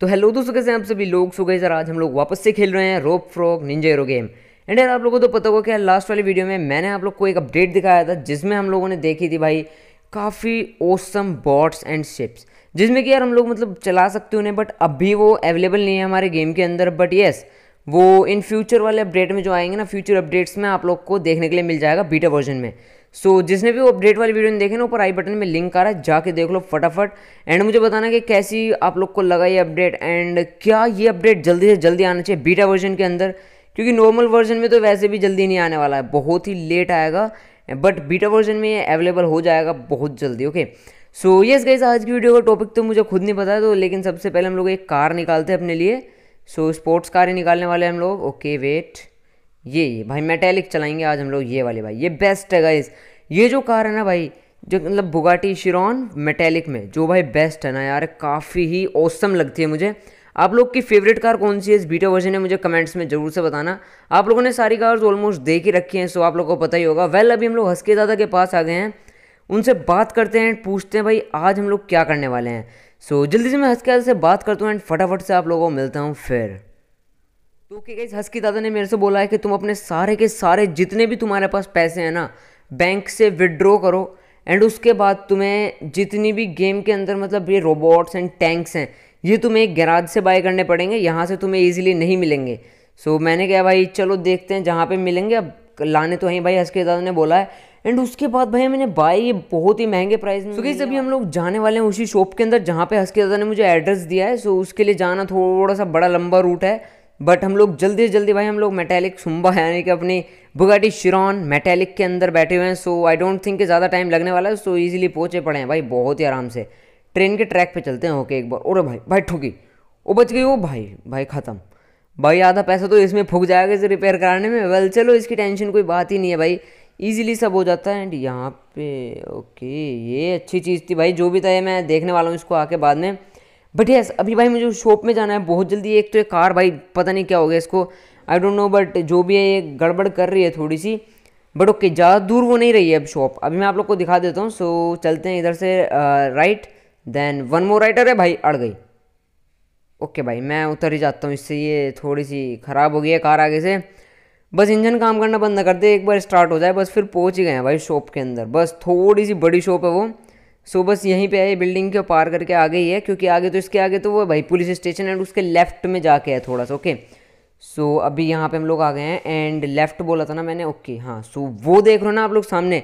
तो हेलो दोस्तों कैसे हैं आप सभी लोग सुबह सर आज हम लोग वापस से खेल रहे हैं rope frog hero game and यार आप लोगों को तो पता होगा कि लास्ट वाली वीडियो में मैंने आप लोग को एक अपडेट दिखाया था जिसमें हम लोगों ने देखी थी भाई काफ़ी ओसम बॉट्स एंड शिप्स जिसमें कि यार हम लोग मतलब चला सकते उन्हें बट अभी वो अवेलेबल नहीं है हमारे गेम के अंदर बट येस वो इन फ्यूचर वाले अपडेट में जो आएंगे ना फ्यूचर अपडेट्स में आप लोग को देखने के लिए मिल जाएगा बीटा वर्जन में सो so, जिसने भी वो अपडेट वाली वीडियो देखे ना ऊपर आई बटन में लिंक आ रहा है जाके देख लो फटाफट एंड मुझे बताना कि कैसी आप लोग को लगा ये अपडेट एंड क्या ये अपडेट जल्दी से जल्दी आना चाहिए बीटा वर्जन के अंदर क्योंकि नॉर्मल वर्जन में तो वैसे भी जल्दी नहीं आने वाला है बहुत ही लेट आएगा बट बीटा वर्जन में ये अवेलेबल हो जाएगा बहुत जल्दी ओके सो यस गाइज आज की वीडियो का टॉपिक तो मुझे खुद नहीं पता तो लेकिन सबसे पहले हम लोग एक कार निकालते हैं अपने लिए सो स्पोर्ट्स कार ही निकालने वाले हम लोग ओके वेट ये ये भाई मेटेलिक चलाएंगे आज हम लोग ये वाले भाई ये बेस्ट है गाइस ये जो कार है ना भाई जो मतलब बुगाटी शिरॉन मेटेलिक में जो भाई बेस्ट है ना यार काफ़ी ही औसम लगती है मुझे आप लोग की फेवरेट कार कौन सी है इस बीटा वर्जन है मुझे कमेंट्स में जरूर से बताना आप लोगों ने सारी कार्स ऑलमोस्ट देख ही रखी हैं सो आप लोगों को पता ही होगा वेल अभी हम लोग हंसके दादा के पास आ गए हैं उनसे बात करते हैं पूछते हैं भाई आज हम लोग क्या करने वाले हैं सो जल्दी से मैं हंसके दादा से बात करता हूँ एंड फटाफट से आप लोगों को मिलता हूँ फिर तो ओके गाइज हंस की दादा ने मेरे से बोला है कि तुम अपने सारे के सारे जितने भी तुम्हारे पास पैसे हैं ना बैंक से विड्रॉ करो एंड उसके बाद तुम्हें जितनी भी गेम के अंदर मतलब ये रोबोट्स एंड टैंक्स हैं ये तुम्हें एक गैराज से बाय करने पड़ेंगे यहाँ से तुम्हें ईजिली नहीं मिलेंगे सो so, मैंने कहा भाई चलो देखते हैं जहाँ पर मिलेंगे अब लाने तो हैं भाई हंस के दादा ने बोला है एंड उसके बाद भाई मैंने बाई ये बहुत ही महंगे प्राइस में क्योंकि अभी हम लोग जाने वाले हैं उसी शॉप के अंदर जहाँ पे हंस के दादा ने मुझे एड्रेस दिया है सो so, उसके लिए जाना थोड़ा सा बड़ा लंबा रूट है बट हम लोग जल्दी से जल्दी भाई हम लोग मेटेलिक सुम्बा यानी कि अपनी बुगाटी शिरॉन मेटेलिक के अंदर बैठे हुए हैं सो आई डोंट थिंक कि ज़्यादा टाइम लगने वाला है सो ईजिली पहुँचे पड़े हैं भाई बहुत ही आराम से ट्रेन के ट्रैक पे चलते हैं ओके एक बार और भाई भाई ठुकी वो बच गई वो भाई भाई ख़त्म भाई आधा पैसा तो इसमें फूक जाएगा इसे रिपेयर कराने में वेल चलो इसकी टेंशन कोई बात ही नहीं है भाई ईजिली सब हो जाता है एंड यहाँ पे ओके ये अच्छी चीज़ थी भाई जो भी था मैं देखने वाला हूँ इसको आके बाद में बट यस अभी भाई मुझे शॉप में जाना है बहुत जल्दी एक तो ये कार भाई पता नहीं क्या हो गया इसको आई डोंट नो बट जो भी है ये गड़बड़ कर रही है थोड़ी सी बट ओके ज़्यादा दूर वो नहीं रही है अब शॉप अभी मैं आप लोग को दिखा देता हूँ सो चलते हैं इधर से right then one more writer है भाई अड़ गई ओके भाई मैं उतर ही जाता हूँ इससे ये थोड़ी सी ख़राब हो गई है कार आगे से बस इंजन काम करना बंद कर दे एक बार स्टार्ट हो जाए बस फिर पहुँच ही गए हैं भाई शॉप के अंदर बस थोड़ी सी बड़ी शॉप है वो सो बस यहीं पे है ये बिल्डिंग के पार करके आ गई है क्योंकि आगे तो इसके आगे तो वो भाई पुलिस स्टेशन एंड उसके लेफ्ट में जाके है थोड़ा सा ओके सो अभी यहाँ पे हम लोग आ गए हैं एंड लेफ्ट बोला था ना मैंने ओके हाँ सो वो देख रहे हो ना आप लोग सामने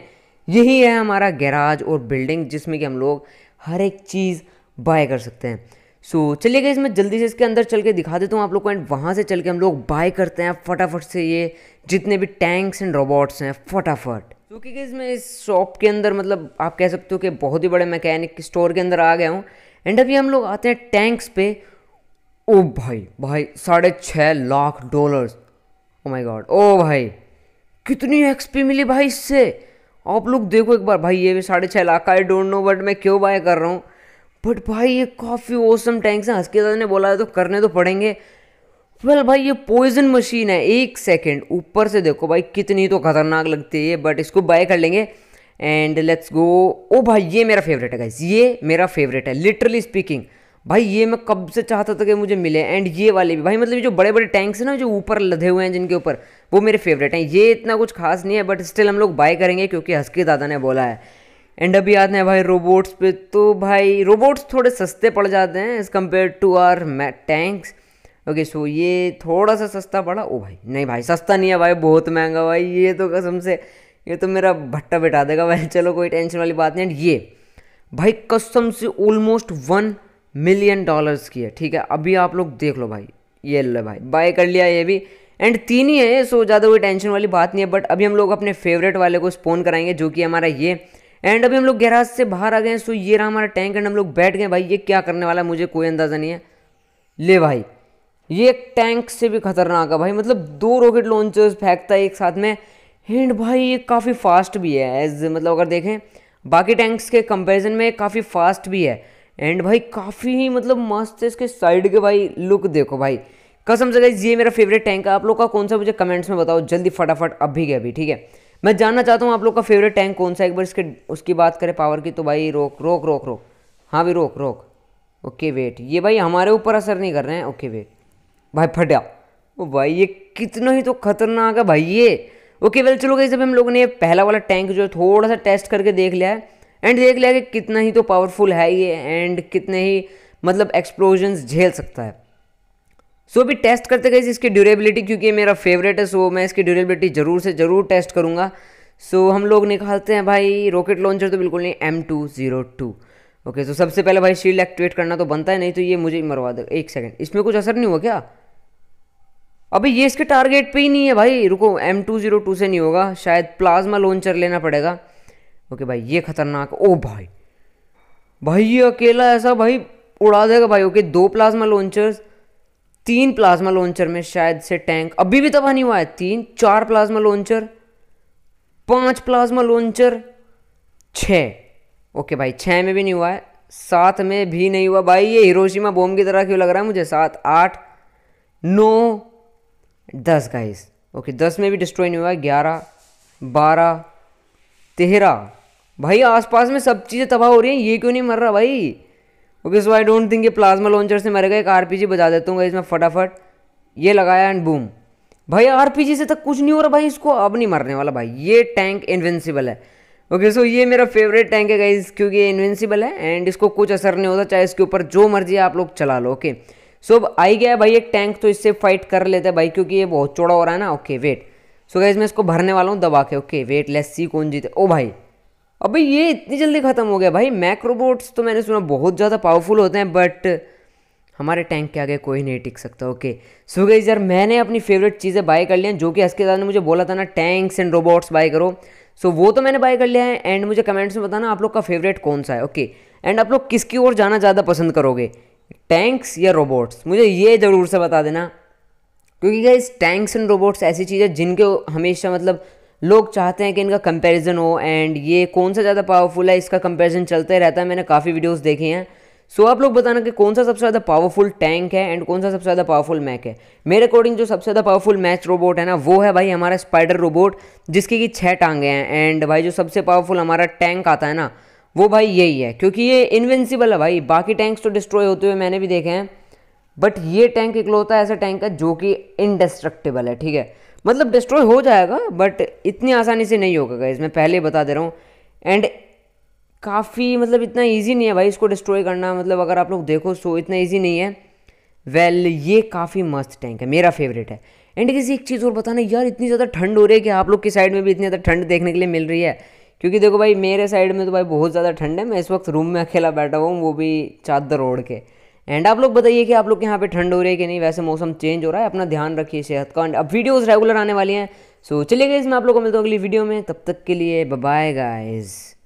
यही है हमारा गैराज और बिल्डिंग जिसमें कि हम लोग हर एक चीज़ बाय कर सकते हैं सो so, चलिए गई मैं जल्दी से इसके अंदर चल के दिखा देता हूँ आप लोग को एंड वहाँ से चल के हम लोग बाय करते हैं फटाफट से ये जितने भी टैंक्स एंड रोबोट्स हैं फटाफट क्योंकि तो गाइज मैं इस शॉप के अंदर मतलब आप कह सकते हो कि बहुत ही बड़े मैकेनिक स्टोर के अंदर आ गया हूँ एंड अभी हम लोग आते हैं टैंक्स पे ओ भाई भाई साढ़े छः lakh dollars oh my god oh भाई कितनी एक्सपी मिली भाई इससे आप लोग देखो एक बार भाई ये भी साढ़े छः लाख का आई डोंट नो बट मैं क्यों बाय कर रहा हूँ बट भाई ये काफ़ी ओसम टैंक्स हैं हंस के ने बोला है तो करने तो पड़ेंगे वेल well, भाई ये पॉइजन मशीन है एक सेकेंड ऊपर से देखो भाई कितनी तो खतरनाक लगती है बट इसको बाय कर लेंगे एंड लेट्स गो ओ भाई ये मेरा फेवरेट है गाइज ये मेरा फेवरेट है लिटरली स्पीकिंग भाई ये मैं कब से चाहता था कि मुझे मिले एंड ये वाले भी भाई मतलब ये जो बड़े बड़े टैंक्स हैं ना जो ऊपर लदे हुए हैं जिनके ऊपर वो मेरे फेवरेट हैं ये इतना कुछ खास नहीं है बट स्टिल हम लोग बाय करेंगे क्योंकि हंसके दादा ने बोला है एंड अभी याद हैं भाई रोबोट्स पे तो भाई रोबोट्स थोड़े सस्ते पड़ जाते हैं as compare to our tanks okay so ये थोड़ा सा सस्ता पड़ा ओ भाई नहीं भाई सस्ता नहीं है भाई बहुत महंगा भाई ये तो कसम से ये तो मेरा भट्टा बिठा देगा भाई चलो कोई टेंशन वाली बात नहीं ये भाई कसम से ऑलमोस्ट वन मिलियन डॉलर्स की है ठीक है अभी आप लोग देख लो भाई ये लो भाई बाय कर लिया ये भी एंड तीन ही है सो ज़्यादा कोई टेंशन वाली बात नहीं है बट अभी हम लोग अपने फेवरेट वाले को स्पोन कराएंगे जो कि हमारा ये एंड अभी हम लोग गैराज से बाहर आ गए हैं सो ये रहा हमारा टैंक एंड हम लोग बैठ गए भाई ये क्या करने वाला है मुझे कोई अंदाज़ा नहीं है ले भाई ये एक टैंक से भी खतरनाक है भाई मतलब दो रॉकेट लॉन्चर्स फेंकता है एक साथ में हिंड भाई ये काफ़ी फास्ट भी है एज मतलब अगर देखें बाकी टैंक्स के कंपैरिजन में काफ़ी फास्ट भी है एंड भाई काफ़ी मतलब मस्त है इसके साइड के भाई लुक देखो भाई कसम से गई ये मेरा फेवरेट टैंक है आप लोग का कौन सा मुझे कमेंट्स में बताओ जल्दी फटाफट अभी के अभी ठीक है मैं जानना चाहता हूँ आप लोग का फेवरेट टैंक कौन सा एक बार इसके उसकी बात करें पावर की तो भाई रोक रोक रोक रोक हाँ भाई रोक रोक ओके वेट ये भाई हमारे ऊपर असर नहीं कर रहे हैं ओके वेट भाई फटिया ओ भाई ये कितना ही तो खतरनाक है भाई ये ओके वेल चलो गई जब हम लोगों ने पहला वाला टैंक जो है थोड़ा सा टेस्ट करके देख लिया है एंड देख लिया कि कितना ही तो पावरफुल है ये एंड कितने ही मतलब एक्सप्लोजन झेल सकता है सो so, अभी टेस्ट करते गए इसकी ड्यूरेबिलिटी क्योंकि मेरा फेवरेट है सो मैं इसकी ड्यूरेबिलिटी ज़रूर से ज़रूर टेस्ट करूँगा सो so, हम लोग निकालते हैं भाई रॉकेट लॉन्चर तो बिल्कुल नहीं M two zero two okay तो सबसे पहले भाई शील्ड एक्टिवेट करना तो बनता है नहीं तो ये मुझे मरवा देगा एक सेकेंड इसमें कुछ असर नहीं हुआ क्या अभी ये इसके टारगेट पे ही नहीं है भाई रुको एम टू जीरो टू से नहीं होगा शायद प्लाज्मा लॉन्चर लेना पड़ेगा ओके भाई ये खतरनाक ओ भाई भाई ये अकेला ऐसा भाई उड़ा देगा भाई ओके दो प्लाज्मा लॉन्चर्स तीन प्लाज्मा लॉन्चर में शायद से टैंक अभी भी तबाह नहीं हुआ है तीन चार प्लाज्मा लॉन्चर पांच प्लाज्मा लॉन्चर छः ओके भाई छः में भी नहीं हुआ है सात में भी नहीं हुआ भाई ये हिरोशिमा बॉम्ब की तरह क्यों लग रहा है मुझे सात आठ नौ दस गाइस ओके दस में भी डिस्ट्रॉय नहीं हुआ ग्यारह बारह तेरह भाई आसपास में सब चीज़ें तबाह हो रही हैं ये क्यों नहीं मर रहा भाई okay so I don't think ये प्लाज्मा लॉन्चर से मरेगा एक जी बजा देता हूँ इसमें फटाफट ये लगाया एंड बूम भाई जी से तक तो कुछ नहीं हो रहा भाई इसको अब नहीं मरने वाला भाई ये टैंक इन्वेंसिबल है ओके okay, सो so ये मेरा फेवरेट टैंक है गाइज क्योंकि ये इन्वेंसिबल है एंड इसको कुछ असर नहीं होता चाहे इसके ऊपर जो मर्जी आप लोग चला लो ओके okay? सो so, आई गया भाई एक टैंक तो इससे फाइट कर लेते हैं भाई क्योंकि ये बहुत चौड़ा हो रहा है ना ओके वेट सो गैस मैं इसको भरने वाला हूँ दबा के ओके वेट लेस सी कौन जीते ओ भाई अब भाई ये इतनी जल्दी ख़त्म हो गया भाई मैक्रोबोट्स तो मैंने सुना बहुत ज़्यादा पावरफुल होते हैं बट हमारे टैंक के आगे कोई नहीं टिक सकता ओके सो गई यार मैंने अपनी फेवरेट चीज़ें बाय कर लिया जो कि हंस के दादा ने मुझे बोला था ना टैंक्स एंड रोबोट्स बाय करो सो so, वो तो मैंने बाय कर लिया है एंड मुझे कमेंट्स में बताना आप लोग का फेवरेट कौन सा है ओके एंड आप लोग किसकी ओर जाना ज़्यादा पसंद करोगे टैंक्स या रोबोट्स मुझे ये ज़रूर से बता देना क्योंकि गाइस टैंक्स एंड रोबोट्स ऐसी चीज़ है जिनके हमेशा मतलब लोग चाहते हैं कि इनका कंपैरिजन हो एंड ये कौन सा ज़्यादा पावरफुल है इसका कंपैरिजन चलते रहता है मैंने काफ़ी वीडियोस देखे हैं सो आप लोग बताना कि कौन सा सबसे ज़्यादा पावरफुल टैंक है एंड कौन सा सबसे ज़्यादा पावरफुल मैक है मेरे अकॉर्डिंग जो सबसे ज़्यादा पावरफुल मैच रोबोट है ना वो है भाई हमारा स्पाइडर रोबोट जिसकी कि छः टांगे हैं एंड भाई जो सबसे पावरफुल हमारा टैंक आता है ना वो भाई यही है क्योंकि ये इनविंसिबल है भाई बाकी टैंक्स तो डिस्ट्रॉय होते हुए मैंने भी देखे हैं बट ये टैंक इकलौता ऐसा टैंक है जो कि इनडेस्ट्रक्टेबल है ठीक है मतलब डिस्ट्रॉय हो जाएगा बट इतनी आसानी से नहीं होगा गाइज मैं पहले बता दे रहा हूँ एंड काफ़ी मतलब इतना ईजी नहीं है भाई इसको डिस्ट्रॉय करना मतलब अगर आप लोग देखो सो इतना ईजी नहीं है वेल well, ये काफ़ी मस्त टैंक है मेरा फेवरेट है एंड किसी एक चीज़ और बताना यार इतनी ज़्यादा ठंड हो रही है कि आप लोग की साइड में भी इतनी ज़्यादा ठंड देखने के लिए मिल रही है क्योंकि देखो भाई मेरे साइड में तो भाई बहुत ज़्यादा ठंड है मैं इस वक्त रूम में अकेला बैठा हुआ हूँ वो भी चादर ओढ़ के एंड आप लोग बताइए कि आप लोग के यहाँ पे ठंड हो रही है कि नहीं वैसे मौसम चेंज हो रहा है अपना ध्यान रखिए सेहत का अब वीडियोज़ रेगुलर आने वाली हैं सो चलिए गाइज मैं आप लोगों को मिलता हूँ अगली वीडियो में तब तक के लिए बाय गाइज़